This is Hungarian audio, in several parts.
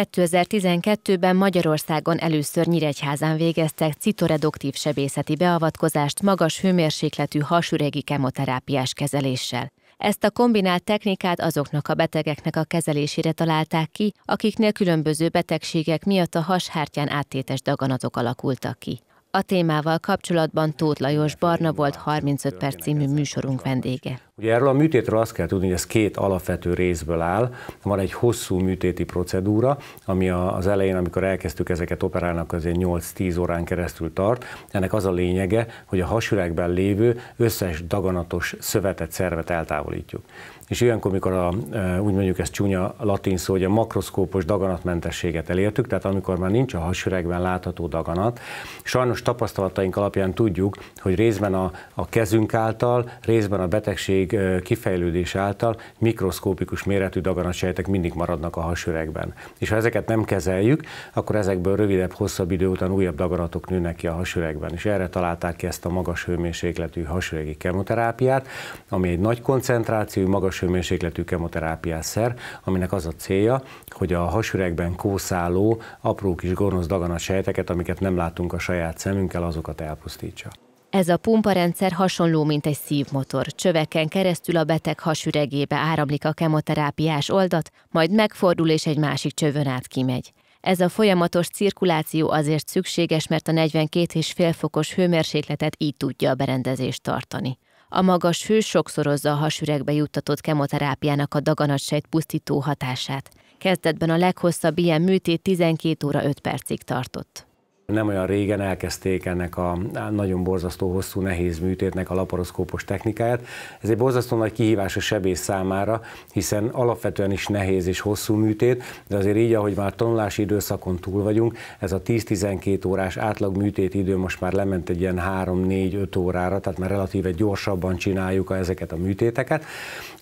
2012-ben Magyarországon először Nyíregyházán végeztek citoreduktív sebészeti beavatkozást magas hőmérsékletű hasüregi kemoterápiás kezeléssel. Ezt a kombinált technikát azoknak a betegeknek a kezelésére találták ki, akiknél különböző betegségek miatt a hashártyán áttétes daganatok alakultak ki. A témával kapcsolatban Tóth Lajos Barna volt 35 perc című műsorunk vendége. Ugye erről a műtétről azt kell tudni, hogy ez két alapvető részből áll. Van egy hosszú műtéti procedúra, ami az elején, amikor elkezdtük ezeket operálni, az 8-10 órán keresztül tart. Ennek az a lényege, hogy a hasüregben lévő összes daganatos szövetet, szervet eltávolítjuk. És ilyenkor, mikor a, e, úgy mondjuk ez csúnya latin szó, hogy a makroszkópos daganatmentességet elértük, tehát amikor már nincs a hasüregben látható daganat, sajnos klinikus tapasztalataink alapján tudjuk, hogy részben a, a kezünk által, részben a betegség kifejlődés által mikroszkópikus méretű daganatsejtek mindig maradnak a hasüregben. És ha ezeket nem kezeljük, akkor ezekből rövidebb, hosszabb idő után újabb daganatok nőnek ki a hasüregben. És erre találták ki ezt a magas hőmérsékletű hasüregi kemoterápiát, ami egy nagy koncentráció, magas hőmérsékletű kemoterápiás szer, aminek az a célja, hogy a hasüregben kószáló apró kis gonosz daganatsejteket, amiket nem látunk a saját szem, szemünkkel azokat elpusztítsa. Ez a pumparendszer hasonló, mint egy szívmotor. Csöveken keresztül a beteg hasüregébe áramlik a kemoterápiás oldat, majd megfordul és egy másik csövön át kimegy. Ez a folyamatos cirkuláció azért szükséges, mert a 42,5 fokos hőmérsékletet így tudja a berendezést tartani. A magas hő sokszorozza a hasüregbe juttatott kemoterápiának a daganatsejt pusztító hatását. Kezdetben a leghosszabb ilyen műtét 12 óra 5 percig tartott nem olyan régen elkezdték ennek a nagyon borzasztó hosszú nehéz műtétnek a laparoszkópos technikáját. Ez egy borzasztó nagy kihívás a sebész számára, hiszen alapvetően is nehéz és hosszú műtét, de azért így, ahogy már tanulási időszakon túl vagyunk, ez a 10-12 órás átlag műtét idő most már lement egy ilyen 3-4-5 órára, tehát már relatíve gyorsabban csináljuk a, ezeket a műtéteket.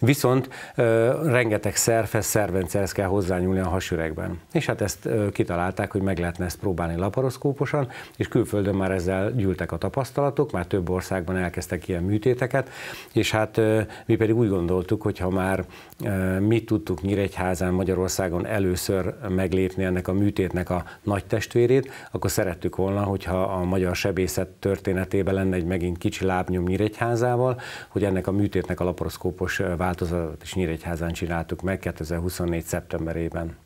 Viszont ö, rengeteg szervhez, szervencehez kell hozzányúlni a hasüregben. És hát ezt ö, kitalálták, hogy meg lehetne ezt próbálni laparoszkóp alaposan, és külföldön már ezzel gyűltek a tapasztalatok, már több országban elkezdtek ilyen műtéteket, és hát mi pedig úgy gondoltuk, hogy ha már mi tudtuk Nyíregyházán, Magyarországon először meglépni ennek a műtétnek a nagy testvérét, akkor szerettük volna, hogyha a magyar sebészet történetében lenne egy megint kicsi lábnyom Nyíregyházával, hogy ennek a műtétnek a laparoszkópos változatot is Nyíregyházán csináltuk meg 2024. szeptemberében.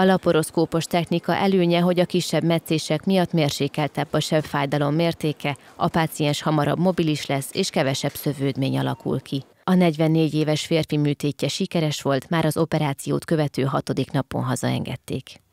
A laporoszkópos technika előnye, hogy a kisebb meccések miatt mérsékeltebb a sebb fájdalom mértéke, a páciens hamarabb mobilis lesz és kevesebb szövődmény alakul ki. A 44 éves férfi műtétje sikeres volt, már az operációt követő hatodik napon hazaengedték.